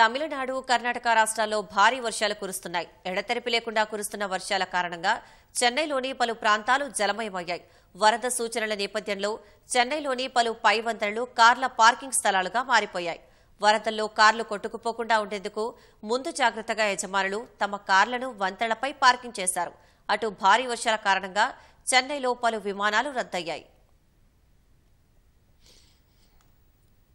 తమిళనాడు కర్ణాటక రాష్ట్రాల్లో భారీ వర్షాలు కురుస్తున్నాయి ఎడతెరిపి లేకుండా కురుస్తున్న వర్షాల కారణంగా చెన్నైలోని పలు ప్రాంతాలు జలమయమయ్యాయి వరద సూచనల నేపథ్యంలో చెన్నైలోని పలు వంతెనలు కార్ల పార్కింగ్ స్థలాలుగా మారిపోయాయి వరదల్లో కార్లు కొట్టుకుపోకుండా ఉండేందుకు ముందు జాగ్రత్తగా యజమానులు తమ కార్లను వంతెనలపై పార్కింగ్ చేశారు అటు భారీ వర్షాల కారణంగా చెన్నైలో పలు విమానాలు రద్దయ్యాయి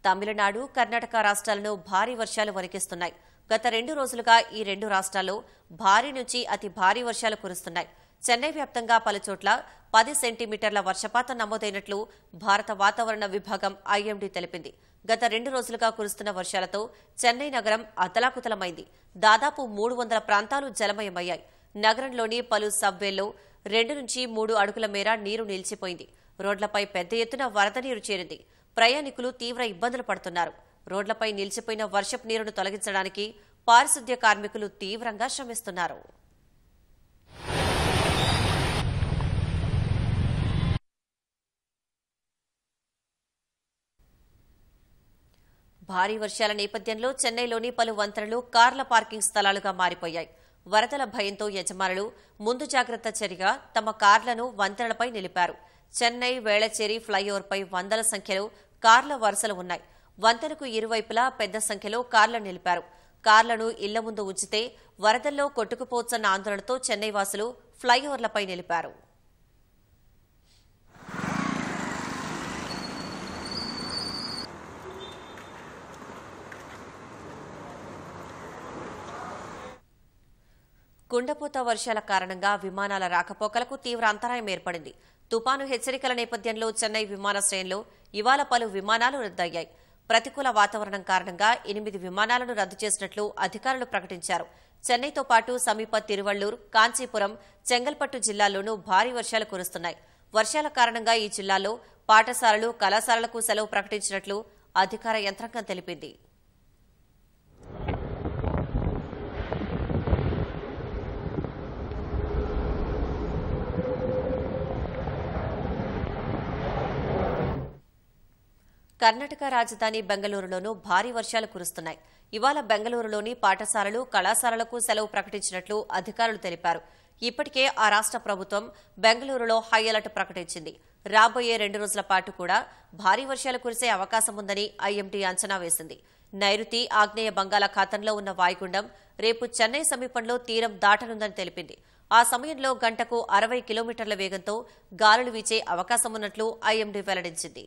తమిళనాడు కర్ణాటక రాష్ట్రాలను భారీ వర్షాలు వరికిస్తున్నాయి గత రెండు రోజులుగా ఈ రెండు రాష్ట్రాల్లో భారీ నుంచి అతి భారీ వర్షాలు కురుస్తున్నాయి చెన్నై వ్యాప్తంగా పలుచోట్ల పది సెంటీమీటర్ల వర్షపాతం నమోదైనట్లు భారత వాతావరణ విభాగం ఐఎండీ తెలిపింది గత రెండు రోజులుగా కురుస్తున్న వర్షాలతో చెన్నై నగరం అతలాకుతలమైంది దాదాపు మూడు వందల ప్రాంతాలు జలమయమయ్యాయి నగరంలోని పలు సబ్వేల్లో రెండు నుంచి మూడు అడుగుల మేర నీరు నిలిచిపోయింది రోడ్లపై పెద్ద ఎత్తున వరద నీరు చేరింది ప్రయాణికులు తీవ్ర ఇబ్బందులు పడుతున్నారు రోడ్లపై నిలిచిపోయిన వర్షపు నీరును తొలగించడానికి పారిశుద్ధ్య కార్మికులు తీవ్రంగా శ్రమిస్తున్నారు భారీ వర్షాల నేపథ్యంలో చెన్నైలోని పలు వంతెనలు కార్ల పార్కింగ్ స్థలాలుగా మారిపోయాయి వరదల భయంతో యజమానులు ముందు జాగ్రత్త చర్యగా తమ కార్లను వంతెనలపై నిలిపారు చెన్నై వేళచేరి ఫ్లైఓవర్పై వందల సంఖ్యలో కార్ల వరుసలు ఉన్నాయి వంతెనకు ఇరువైపులా పెద్ద సంఖ్యలో కార్లు నిలిపారు కార్లను ఇళ్ల ముందు ఉంచితే వరదల్లో కొట్టుకుపోవచ్చన్న ఆందోళనతో చెన్నై వాసులు ఫ్లైఓవర్లపై నిలిపారు కుండపోత వర్షాల కారణంగా విమానాల రాకపోకలకు తీవ్ర అంతరాయం ఏర్పడింది తుపాను హెచ్చరికల నేపథ్యంలో చెన్నై విమానాశ్రయంలో ఇవాళ పలు విమానాలు రద్దయ్యాయి ప్రతికూల వాతావరణం కారణంగా ఎనిమిది విమానాలను రద్దు చేసినట్లు అధికారులు ప్రకటించారు చెన్నైతో పాటు సమీప తిరువళ్లూరు కాంచీపురం చెంగల్పట్టు జిల్లాల్లోనూ భారీ వర్షాలు కురుస్తున్నాయి వర్షాల కారణంగా ఈ జిల్లాలో పాఠశాలలు కళాశాలలకు సెలవు ప్రకటించినట్లు అధికార యంత్రాంగం తెలిపింది కర్ణాటక రాజధాని బెంగళూరులోనూ భారీ వర్షాలు కురుస్తున్నాయి ఇవాళ బెంగళూరులోని పాఠశాలలు కళాశాలలకు సెలవు ప్రకటించినట్లు అధికారులు తెలిపారు ఇప్పటికే ఆ రాష్ట ప్రభుత్వం బెంగళూరులో హై అలర్ట్ ప్రకటించింది రాబోయే రెండు రోజుల పాటు కూడా భారీ వర్షాలు కురిసే అవకాశం ఉందని ఐఎండీ అంచనా వేసింది నైరుతి ఆగ్నేయ బంగాళాఖాతంలో ఉన్న వాయుగుండం రేపు చెన్నై సమీపంలో తీరం దాటనుందని తెలిపింది ఆ సమయంలో గంటకు అరవై కిలోమీటర్ల వేగంతో గాలులు వీచే అవకాశమున్నట్లు ఐఎండీ వెల్లడించింది